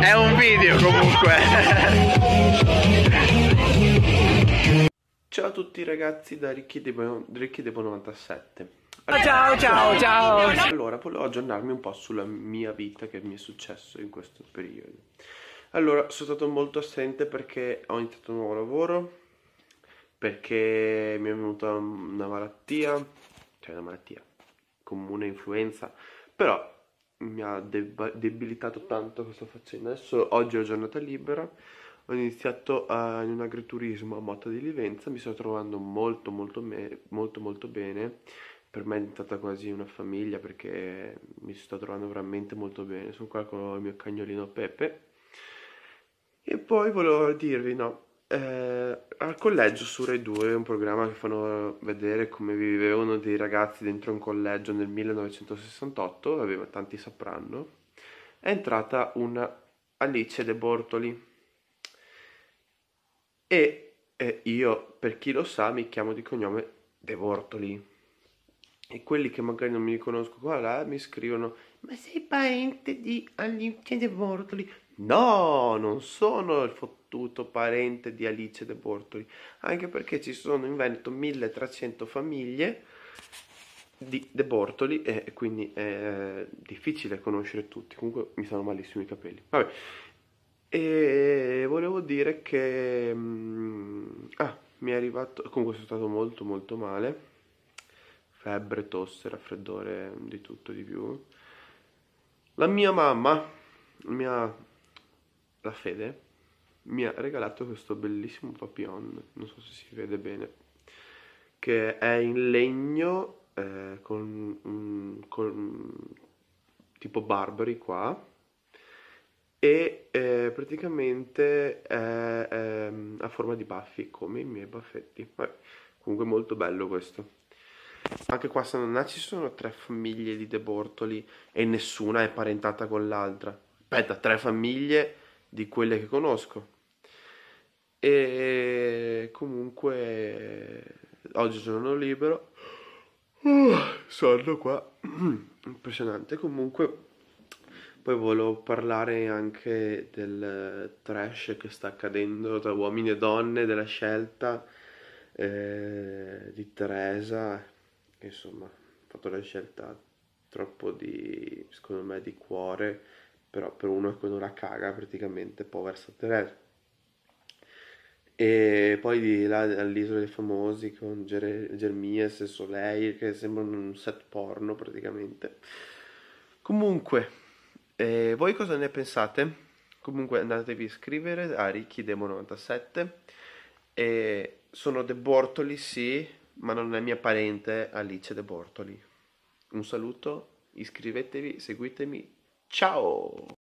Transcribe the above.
È un video comunque. Ciao a tutti ragazzi da Ricchi Debo, Ricchi 97. Allora, ciao ciao ciao! Allora, volevo aggiornarmi un po' sulla mia vita che mi è successo in questo periodo. Allora, sono stato molto assente perché ho iniziato un nuovo lavoro, perché mi è venuta una malattia, cioè una malattia, comune influenza, però mi ha deb- debilitato tanto che sto facendo. Adesso oggi è giornata libera, ho iniziato a, eh, in un agriturismo a Motta di Livenza, mi sto trovando molto molto, me- molto molto bene, per me è diventata quasi una famiglia perché mi sto trovando veramente molto bene. Sono qua con il mio cagnolino Pepe. E poi volevo dirvi, no, eh, al collegio su Rai 2 è un programma che fanno vedere come vivevano dei ragazzi dentro un collegio nel 1968, vabbè tanti sapranno, è entrata una Alice De Bortoli e eh, io, per chi lo sa, mi chiamo di cognome De Bortoli e quelli che magari non mi riconoscono qua là mi scrivono ma sei parente di Alice De Bortoli? No, non sono il fotografico fottuto parente di Alice de Bortoli, anche perché ci sono in Veneto 1300 famiglie di De Bortoli e quindi è difficile conoscere tutti, comunque mi stanno malissimo i capelli. Vabbè. E volevo dire che... Mm, ah, mi è arrivato... Comunque sono stato molto molto male. Febbre, tosse, raffreddore, di tutto di più. La mia mamma, mia... la fede, mi ha regalato questo bellissimo papillon, non so se si vede bene, che è in legno eh, con, un, con, tipo barbari qua e eh, praticamente è, è, a forma di baffi come i miei baffetti. Vabbè, comunque molto bello questo. Anche qua se non ha ci sono tre famiglie di debortoli e nessuna è parentata con l'altra. Aspetta, tre famiglie di quelle che conosco. E eh, comunque oggi sono libero. Uh, sono qua. Impressionante. Comunque poi volevo parlare anche del eh, trash che sta accadendo tra uomini e donne, della scelta eh, di Teresa. Insomma, ha fatto la scelta troppo di, secondo me, di cuore, però per uno che non la caga praticamente, povera Teresa. E poi di là all'isola dei famosi con Ger- Germies e Soleil che sembrano un set porno praticamente. Comunque, eh, voi cosa ne pensate? Comunque andatevi a scrivere a Ricchi 97 e sono De Bortoli sì, ma non è mia parente Alice De Bortoli. Un saluto, iscrivetevi, seguitemi. Ciao!